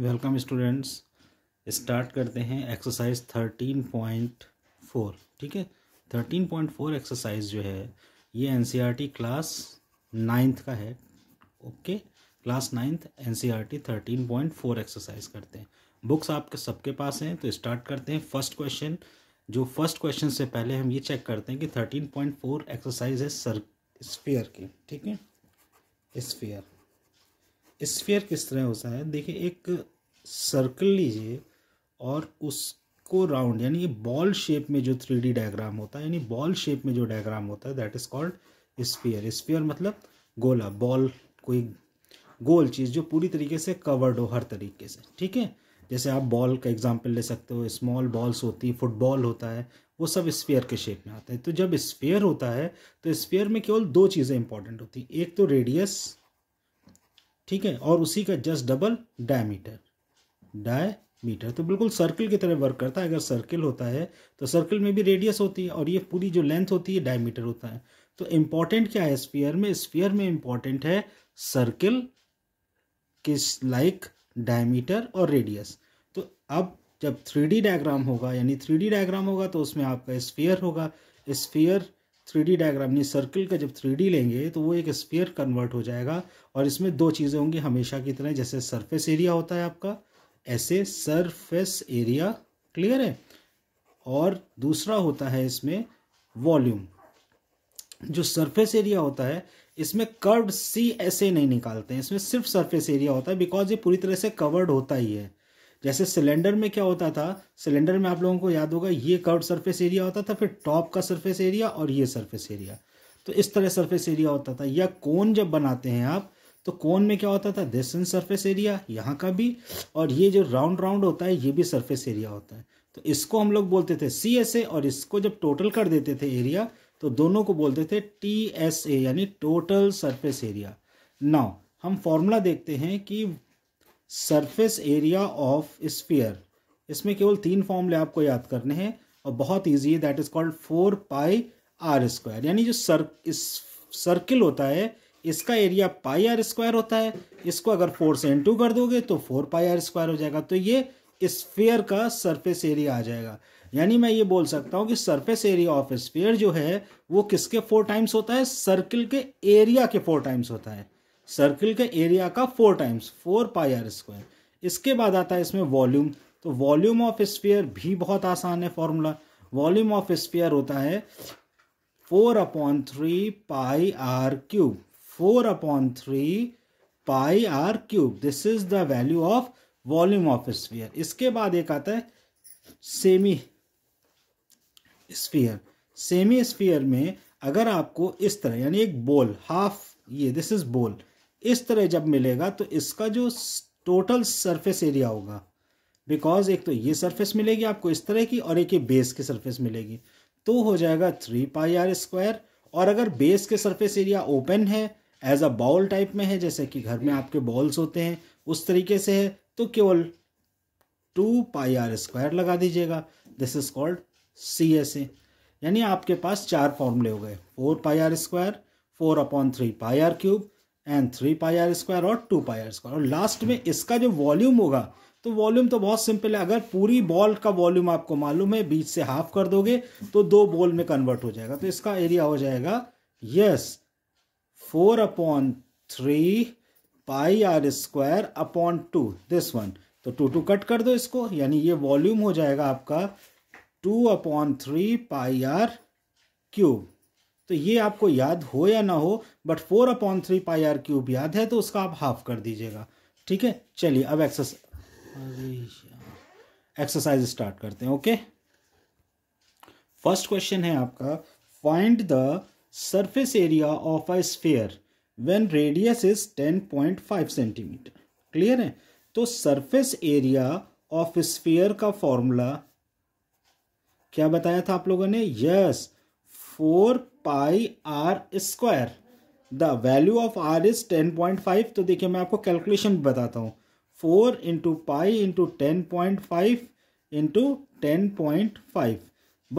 welcome students start करते हैं exercise thirteen point four ठीक है थर्टीन पॉइंट फोर एक्सरसाइज जो है ये एन क्लास नाइन्थ का है okay class ninth N C R T thirteen point four exercise करते हैं बुक्स आपके सबके पास हैं तो स्टार्ट करते हैं फर्स्ट क्वेश्चन जो फर्स्ट क्वेश्चन से पहले हम ये चेक करते हैं कि थर्टीन पॉइंट फोर एक्सरसाइज है सर स्पीयर की ठीक है स्पीयर स्फीयर किस तरह होता है देखिए एक सर्कल लीजिए और उसको राउंड यानी बॉल शेप में जो थ्री डी डायग्राम होता है यानी बॉल शेप में जो डायग्राम होता है that is called sphere sphere मतलब गोला बॉल कोई गोल चीज़ जो पूरी तरीके से कवर्ड हो हर तरीके से ठीक है जैसे आप बॉल का एग्जाम्पल ले सकते हो स्मॉल बॉल्स होती है फुटबॉल होता है वो सब स्पेयर के शेप में आते हैं तो जब स्पेयर होता है तो स्पेयर में केवल दो चीज़ें इंपॉर्टेंट होती हैं एक तो रेडियस ठीक है और उसी का जस्ट डबल डायमीटर डायमीटर तो बिल्कुल सर्किल की तरह वर्क करता है अगर सर्किल होता है तो सर्किल में भी रेडियस होती है और ये पूरी जो लेंथ होती है डायमीटर होता है तो इम्पॉर्टेंट क्या है स्पीयर में स्पीयर में इम्पॉर्टेंट है सर्किल किस लाइक डायमीटर और रेडियस तो अब जब थ्री डायग्राम होगा यानी थ्री डायग्राम होगा तो उसमें आपका स्पीयर होगा स्पीयर थ्री डी डायग्राम यानी सर्कल का जब थ्री लेंगे तो वो एक स्पेयर कन्वर्ट हो जाएगा और इसमें दो चीज़ें होंगी हमेशा की तरह जैसे सरफेस एरिया होता है आपका ऐसे सरफेस एरिया क्लियर है और दूसरा होता है इसमें वॉल्यूम जो सरफेस एरिया होता है इसमें कर्व सी ऐसे नहीं निकालते हैं इसमें सिर्फ सरफेस एरिया होता है बिकॉज ये पूरी तरह से कवर्ड होता ही है जैसे सिलेंडर में क्या होता था सिलेंडर में आप लोगों को याद होगा ये कर्व सरफेस एरिया होता था फिर टॉप का सरफेस एरिया और ये सरफेस एरिया तो इस तरह सरफेस एरिया होता था या कोन जब बनाते हैं आप तो कोन में क्या होता था दिस सरफेस एरिया यहाँ का भी और ये जो राउंड राउंड होता है ये भी सरफेस एरिया होता है तो इसको हम लोग बोलते थे सी एस ए और इसको जब टोटल कर देते थे एरिया तो दोनों को बोलते थे टी एस ए यानी टोटल सरफेस एरिया नाउ हम फॉर्मूला देखते हैं कि सरफेस एरिया ऑफ स्फीयर इसमें केवल तीन फॉर्मूले आपको याद करने हैं और बहुत ईजी है that is called four pi r square यानी जो सर इस सर्किल होता है इसका एरिया पाई आर स्क्वायर होता है इसको अगर फोर से इंटू कर दोगे तो फोर पाई आर स्क्वायर हो जाएगा तो ये स्फेयर का सरफेस एरिया आ जाएगा यानी मैं ये बोल सकता हूँ कि सरफेस एरिया ऑफ स्फेयर जो है वो किसके फोर टाइम्स होता है सर्किल के एरिया के फोर टाइम्स होता है सर्किल के एरिया का four times four pi r square इसके बाद आता है इसमें वॉल्यूम तो वॉल्यूम ऑफ स्फीयर भी बहुत आसान है फॉर्मूला वॉल्यूम ऑफ स्फीयर होता है four upon three pi r cube four upon three pi r cube this is the value of volume of sphere इसके बाद एक आता है सेमी स्फीयर सेमी स्फीयर में अगर आपको इस तरह यानी एक बोल हाफ ये दिस इज बोल इस तरह जब मिलेगा तो इसका जो टोटल सरफेस एरिया होगा बिकॉज एक तो ये सरफेस मिलेगी आपको इस तरह की और एक ये बेस की सरफेस मिलेगी तो हो जाएगा थ्री पाई आर स्क्वायर और अगर बेस के सरफेस एरिया ओपन है एज अ बाउल टाइप में है जैसे कि घर में आपके बॉल्स होते हैं उस तरीके से है तो केवल टू पाई आर स्क्वायर लगा दीजिएगा this is called C S A यानी आपके पास चार फॉर्मूले हो गए four pi r square four upon three pi r cube and three pi r square और टू पाई आर स्क्वायर और लास्ट में इसका जो वॉल्यूम होगा तो वॉल्यूम तो बहुत सिंपल है अगर पूरी बॉल का वॉल्यूम आपको मालूम है बीच से हाफ कर दोगे तो दो बॉल में कन्वर्ट हो जाएगा तो इसका एरिया हो जाएगा yes four upon three pi r square upon two this one तो टू टू कट कर दो इसको यानी ये वॉल्यूम हो जाएगा आपका two upon three pi r cube तो ये आपको याद हो या ना हो but four upon three pi r cube याद है तो उसका आप हाफ कर दीजिएगा ठीक है चलिए अब एक्सरसाइज एक्सरसाइज स्टार्ट करते हैं ओके फर्स्ट क्वेश्चन है आपका find the surface area of a sphere when radius is ten point five centimetre clear है तो सरफेस एरिया ऑफ स्फेयर का फॉर्मूला क्या बताया था आप लोगों ने yes yes, four pi r square the value of r is ten point five तो देखिए मैं आपको कैलकुलेशन बताता हूँ four into pi into ten point five into ten point five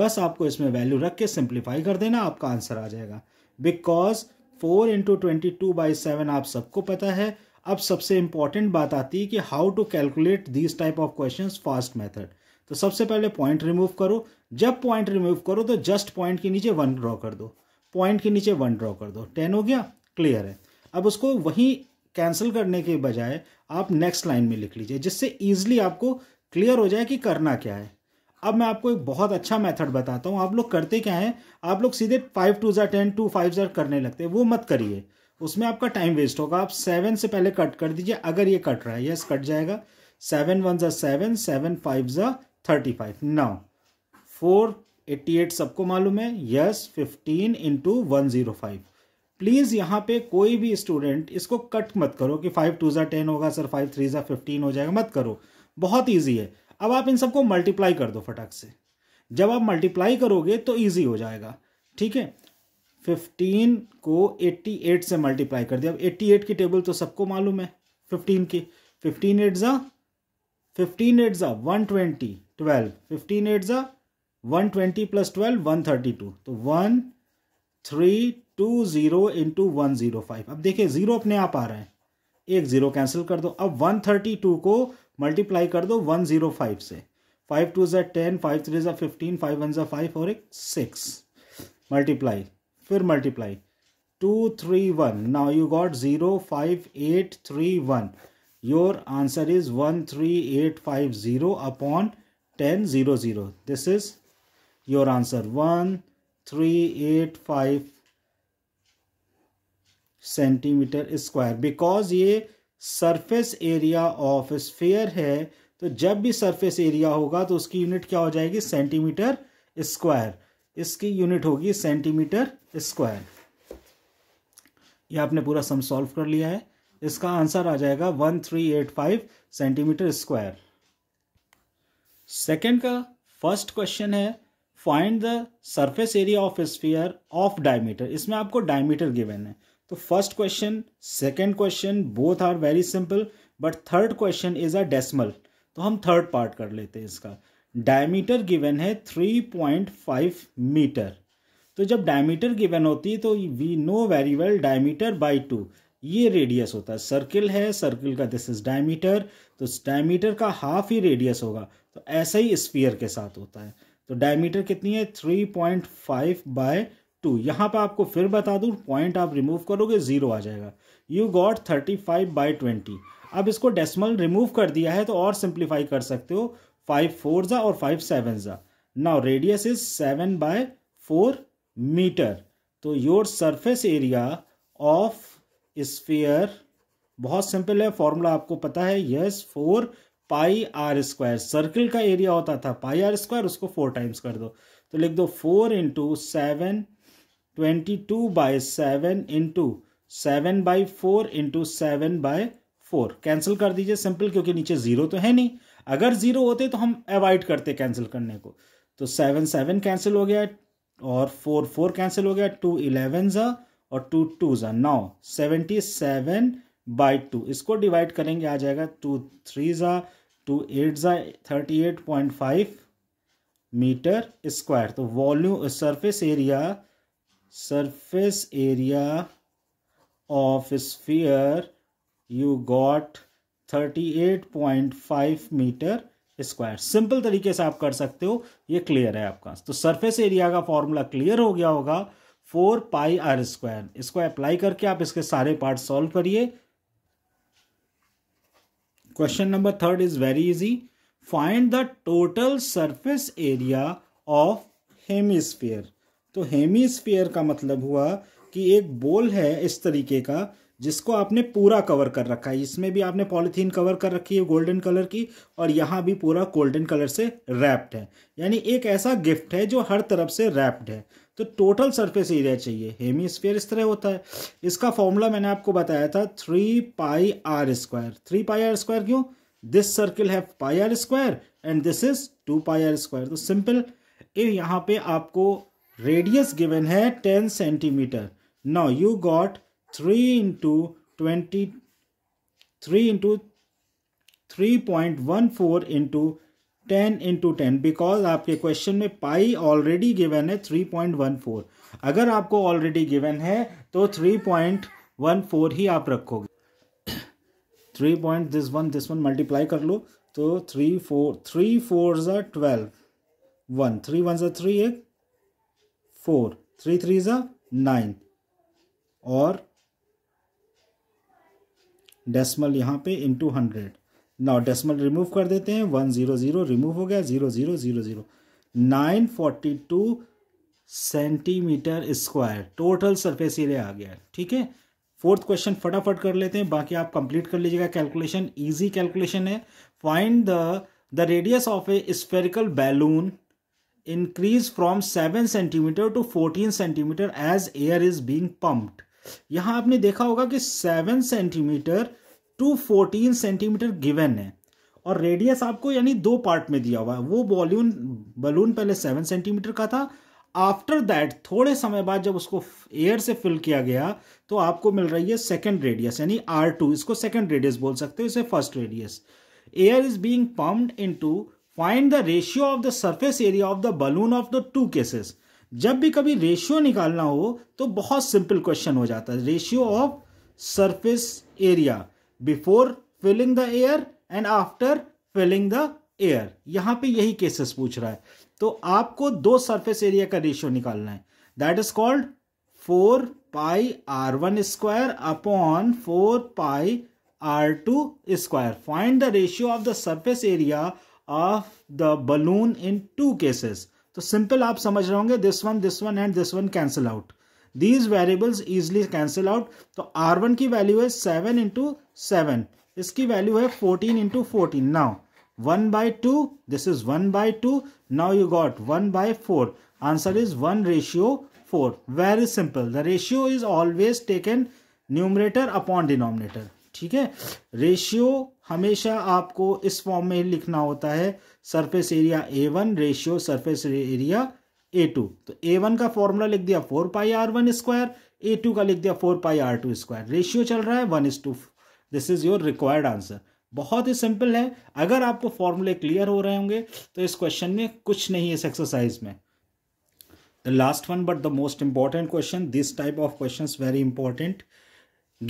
बस आपको इसमें वैल्यू रख के सिंप्लीफाई कर देना आपका आंसर आ जाएगा because four into twenty two by seven आप सबको पता है अब सबसे इंपॉर्टेंट बात आती है कि how to calculate this type of question fast method तो सबसे पहले पॉइंट रिमूव करो जब पॉइंट रिमूव करो तो जस्ट पॉइंट के नीचे वन ड्रॉ कर दो पॉइंट के नीचे वन ड्रॉ कर दो टेन हो गया क्लियर है अब उसको वहीं कैंसिल करने के बजाय आप नेक्स्ट लाइन में लिख लीजिए जिससे ईजिली आपको क्लियर हो जाए कि करना क्या है अब मैं आपको एक बहुत अच्छा मेथड बताता हूँ आप लोग करते क्या हैं आप लोग सीधे फाइव टू ज़ा टेन टू फाइव ज़ा करने लगते हैं वो मत करिए उसमें आपका टाइम वेस्ट होगा आप सेवन से पहले कट कर दीजिए अगर ये कट रहा है यस कट जाएगा सेवन वन ज़ा सेवन सेवन फाइव ज़ा थर्टी फाइव नौ फोर एट्टी एट सबको मालूम है yes fifteen into one zero five please यहाँ पे कोई भी स्टूडेंट इसको कट मत करो कि फाइव टू ज़ा टेन होगा सर फाइव थ्री ज़ा फिफ्टीन हो जाएगा मत करो बहुत ईजी है अब आप इन सबको मल्टीप्लाई कर दो फटाक से जब आप मल्टीप्लाई करोगे तो ईजी हो जाएगा ठीक है फिफ्टीन को एट्टी एट से मल्टीप्लाई कर दिया अब एट्टी एट की टेबल तो सबको मालूम है फिफ्टीन की फिफ्टीन एट ज़ा फिफ्टीन एट ज़ा one twenty twelve fifteen eight ज़ा one twenty plus twelve one thirty two तो one three two zero into one zero five अब देखिए ज़ीरो अपने आप आ रहे हैं एक ज़ीरो कैंसिल कर दो अब वन थर्टी टू को मल्टीप्लाई कर दो वन ज़ीरो फाइव से फाइव टू ज़ा टेन फाइव थ्री ज़ा फिफ्टीन फाइव वन ज़ा फाइव और एक सिक्स मल्टीप्लाई फिर multiply two three one now you got zero five eight three one your answer is one three eight five zero upon ten zero zero this is your answer one three eight five centimetre square because ये surface area of sphere है तो जब भी surface area होगा तो उसकी unit क्या हो जाएगी सेंटीमीटर स्क्वायर इसकी यूनिट होगी सेंटीमीटर स्क्वायर ये आपने पूरा सम सॉल्व कर लिया है इसका आंसर आ जाएगा one three eight five centimetre square second का फर्स्ट क्वेश्चन है find the surface area of sphere of diameter इसमें आपको डायमीटर गिवन है तो first question second question both are very simple but third question is a decimal तो हम third part कर लेते हैं इसका डायमीटर गिवन है थ्री पॉइंट फाइव मीटर तो जब डायमीटर गिवन होती है तो we know very well diameter by two ये रेडियस होता है सर्किल है सर्किल का दिस इज डायमीटर तो डायमीटर का हाफ ही रेडियस होगा तो ऐसा ही स्फीयर के साथ होता है तो डायमीटर कितनी है three point five by two यहाँ पर आपको फिर बता दूँ पॉइंट आप रिमूव करोगे ज़ीरो आ जाएगा you got thirty five by twenty अब इसको डेसिमल रिमूव कर दिया है तो और सिंप्लीफाई कर सकते हो फाइव फोर ज़ा और फाइव सेवन ज़ा now radius is seven by four metre तो your surface area of sphere बहुत सिंपल है फॉर्मूला आपको पता है yes four pi r square circle का एरिया होता था पाई आर स्क्वायर उसको फोर टाइम्स कर दो तो लिख दो four into seven twenty two by seven into seven by four into seven by four cancel कर दीजिए सिंपल क्योंकि नीचे जीरो तो है नहीं अगर जीरो होते तो हम अवॉइड करते कैंसिल करने को तो सेवन सेवन कैंसिल हो गया और फोर फोर कैंसिल हो गया टू इलेवन ज़ा और टू टू ज़ा नौ सेवेंटी सेवन बाई टू इसको डिवाइड करेंगे आ जाएगा टू थ्री ज़ा टू एट ज़ा thirty eight point five metre square तो volume surface area surface area of sphere you got thirty eight point five metre square simple तरीके से आप कर सकते हो ये क्लियर है आपका तो सरफेस एरिया का फॉर्मूला क्लियर हो गया होगा फोर पाई आर स्क्वायर इसको अप्लाई करके आप इसके सारे पार्ट सॉल्व करिए question number third is very easy find the total surface area of hemisphere तो हेमिस्फीयर का मतलब हुआ कि एक बोल है इस तरीके का जिसको आपने पूरा कवर कर रखा है इसमें भी आपने पॉलीथीन कवर कर रखी है गोल्डन कलर की और यहाँ भी पूरा गोल्डन कलर से रैप्ड है यानी एक ऐसा गिफ्ट है जो हर तरफ से रैप्ड है तो टोटल सरफेस एरिया चाहिए हेमीस्फेयर इस तरह होता है इसका फॉर्मूला मैंने आपको बताया था three pi r square three pi r square क्यों दिस सर्किल है pi r square and this is two pi r square तो सिंपल ये यहाँ पे आपको रेडियस गिवन है ten centimetre now you got three into twenty three into three point one four into ten into ten because आपके question में pi already given है three point one four अगर आपको ऑलरेडी गिवन है तो three point one four ही आप रखोगे three point this one this one multiply कर लो तो थ्री फोर थ्री फोर ज ट्वेल्व वन थ्री वन ज थ्री एक फोर थ्री थ्री ज़ा नाइन और डेसिमल यहाँ पे into hundred now decimal remove कर देते हैं वन जीरो जीरो रिमूव हो गया zero zero zero zero nine forty two centimetre square total surface area आ गया ठीक है फोर्थ क्वेश्चन फटाफट कर लेते हैं बाकी आप कंप्लीट कर लीजिएगा कैलकुलेशन इजी कैलकुलेशन है find the the radius of a spherical balloon increase from seven centimetre to fourteen centimetre as air is being pumped यहाँ आपने देखा होगा कि seven centimetre to fourteen centimetre given है और रेडियस आपको यानी दो पार्ट में दिया हुआ है वो बॉल्यून बलून पहले सेवन सेंटीमीटर का था आफ्टर दैट थोड़े समय बाद जब उसको एयर से फिल किया गया तो आपको मिल रही है सेकेंड रेडियस यानी आर टू इसको सेकेंड रेडियस बोल सकते हो इसे first radius air is being pumped in to find the ratio of the surface area of the balloon of the two cases जब भी कभी रेशियो निकालना हो तो बहुत सिंपल क्वेश्चन हो जाता है ratio of surface area before filling the air and after filling the air यहां पे यही केसेस पूछ रहा है तो आपको दो सरफेस एरिया का रेशियो निकालना है that is called four pi r one square upon four pi r two square find the ratio of the surface area of the balloon in two cases तो सिंपल आप समझ रहे होंगे this one this one and this one cancel out these variables easily cancel out तो r one की value है seven into seven इसकी value है fourteen into fourteen now one by to this is one by two now you got one by four answer is one ratio four very simple the ratio is always taken numerator upon denominator ठीक है ratio हमेशा आपको इस form में लिखना होता है surface area A one ratio surface area A two तो ए वन का फॉर्मूला लिख दिया four pi r one square A two का लिख दिया four pi r two square ratio चल रहा है one is to this is your required answer बहुत ही सिंपल है अगर आपको फॉर्मूले क्लियर हो रहे होंगे तो इस क्वेश्चन में कुछ नहीं है इस एक्सरसाइज में the last one but the most important question this type of question very important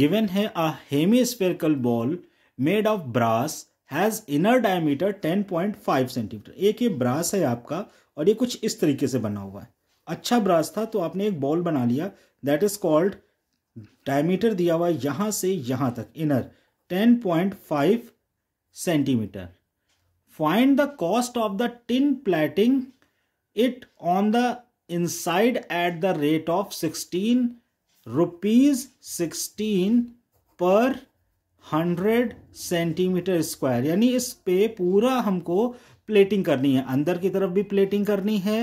given है a hemispherical ball made of brass has inner diameter ten point five centimetre एक ये brass है आपका और ये कुछ इस तरीके से बना हुआ है अच्छा ब्रास था तो आपने एक बॉल बना लिया दैट इज़ कॉल्ड डायमीटर दिया हुआ है से यहां तक inner ten point five centimetre find the cost of the tin plating it on the inside at the rate of sixteen rupees sixteen per hundred centimetre square यानी इस पे पूरा हमको प्लेटिंग करनी है अंदर की तरफ भी प्लेटिंग करनी है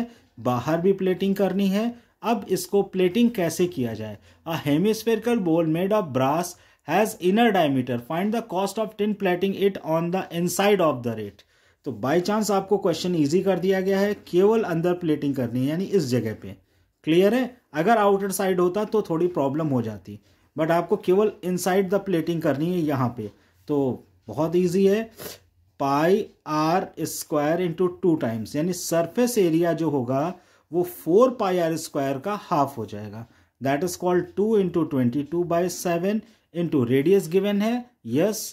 बाहर भी प्लेटिंग करनी है अब इसको प्लेटिंग कैसे किया जाए a hemispherical bowl made of brass has inner diameter find the cost of tin plating it on the inside of the rate तो बाय चांस आपको क्वेश्चन इजी कर दिया गया है केवल अंदर प्लेटिंग करनी है यानी इस जगह पे क्लियर है अगर आउटर साइड होता तो थोड़ी प्रॉब्लम हो जाती बट आपको केवल इनसाइड द प्लेटिंग करनी है यहाँ पे तो बहुत इजी है pi r square into two times यानी सरफेस एरिया जो होगा वो फोर पाई आर स्क्वायर का हाफ हो जाएगा that is called two into twenty two by seven into radius given है yes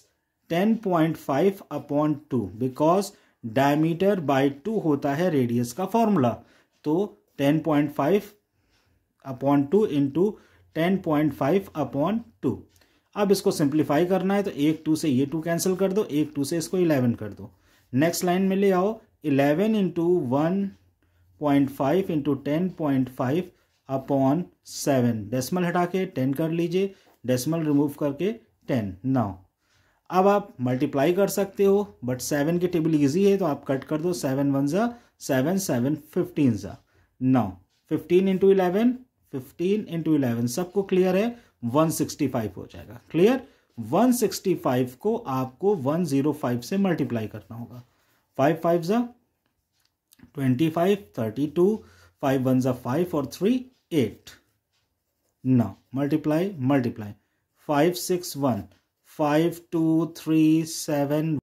ten point five upon two because diameter by two होता है रेडियस का फॉर्मूला तो ten point five upon two into ten point five upon two अब इसको simplify करना है तो एक टू से ये टू कैंसिल कर दो एक टू से इसको इलेवन कर दो नेक्स्ट लाइन में ले आओ eleven into one point five into ten point five upon seven decimal हटा के टेन कर लीजिए डेसिमल रिमूव करके टेन नाउ अब आप मल्टीप्लाई कर सकते हो बट सेवन की टेबल ईजी है तो आप कट कर दो सेवन वन ज़ा सेवन सेवन फिफ्टीन ज़ा now fifteen into eleven fifteen into eleven सबको क्लियर है वन सिक्सटी फाइव हो जाएगा क्लियर वन सिक्सटी फाइव को आपको वन जीरो फाइव से मल्टीप्लाई करना होगा फाइव फाइव ज़ा twenty five thirty two five one ज़ा फाइव और थ्री एट ना multiply multiply five six one five two three seven